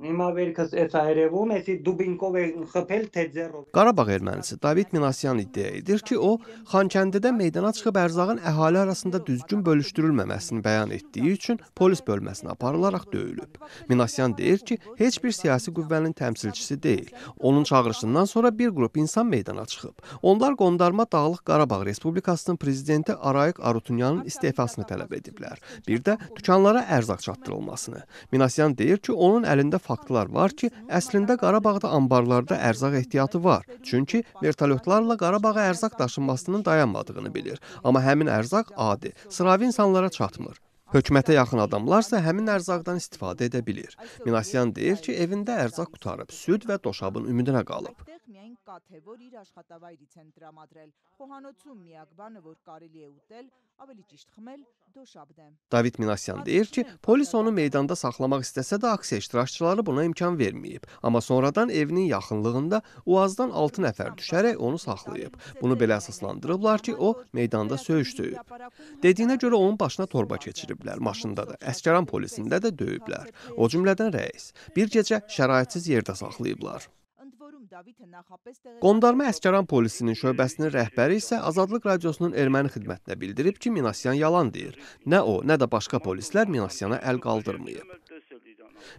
Հիմա վեր կս էս հայերևում, էսի դուբինկով է խփել թե ձեռով։ Ղարաբաղ ermənisi David Minasyan iddia edir ki, o Xankəndidə meydana çıxıb ərzağın əhali arasında düzgün bölüşdürülməməsini bəyan etdiyi üçün polis bölməsinə aparılaraq döyülüb. Minasyan deyir ki, heç bir siyasi qüvvənin təmsilçisi deyil. Onun çağırışından sonra bir qrup insan meydana çıxıb. Onlar Qondarma Dağlıq Qarabağ Respublikasının prezidenti Arayik Arutunyanın istefasını tələb ediblər. Bir də dükanlara ərzaq çatdırılmasını. Minasyan deyir ki, onun əlində faktlar var ki, əslində Qarabağda anbarlarda ərzaq ehtiyatı var. Çünki vertolyotlarla Qarabağa ərzaq daşınmasının dayanmadığını bilir. Amma həmin ərzaq adi, sıravi insanlara çatmır. Hökumətə yaxın adamlarsa həmin ərzaqdan istifadə edə bilir. Minasyan deyir ki, evində ərzaq qutarıb, süd və doşabın ümidinə qalıb միայն կաթևոր իր աշխատավայրից են տրամադրել։ Խոհանոցում միակ բանը, որ կարելի է ուտել, ավելի ճիշտ խմել դոշաբն է։ Դավիթ Մինասյան deyir ki, polis onu meydanda saxlamaq istəsə də aksiya iştirakçıları buna imkan verməyib. Amma sonradan evinin yaxınlığında UAZ-dan 6 nəfər düşərək onu saxlayıb. Bunu belə əsaslandırıblar ki, o meydanda söyüş döyüb. Dediyinə görə onun başına torba keçirib döyüblər, maşında da, Əsgəran polisində də döyüblər. O cümlədən rəis. Bir gecə şəraitsiz yerdə saxlayıblar. Qondarma Əsgəran polisinin şöbəsinin rəhbəri isə Azadlıq radiosunun erməni xidmətinə bildirib ki, Minasyan yalan deyir. Nə o, nə də başqa polislər Minasyana əl qaldırmayıb.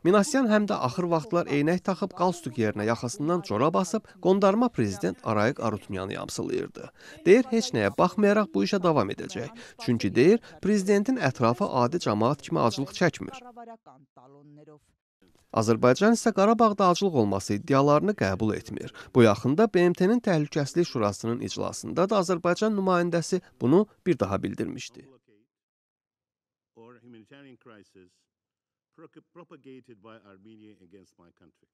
Minasyan həm də axır vaxtlar eynək taxıb, qalstuk yerinə yaxasından corab asıb, qondarma prezident Arayik Arutunyanı yamsılayırdı. Deyir, heç nəyə baxmayaraq bu işə davam edəcək. Çünki deyir, prezidentin ətrafı adi cəmaat kimi aclıq çəkmir. Azərbaycan isə Qarabağda aclıq olması iddialarını qəbul etmir. Bu yaxında BMT-nin Təhlükəsizlik Şurasının iclasında da Azərbaycan nümayəndəsi bunu bir daha bildirmişdi. propagated by Armenia against my country.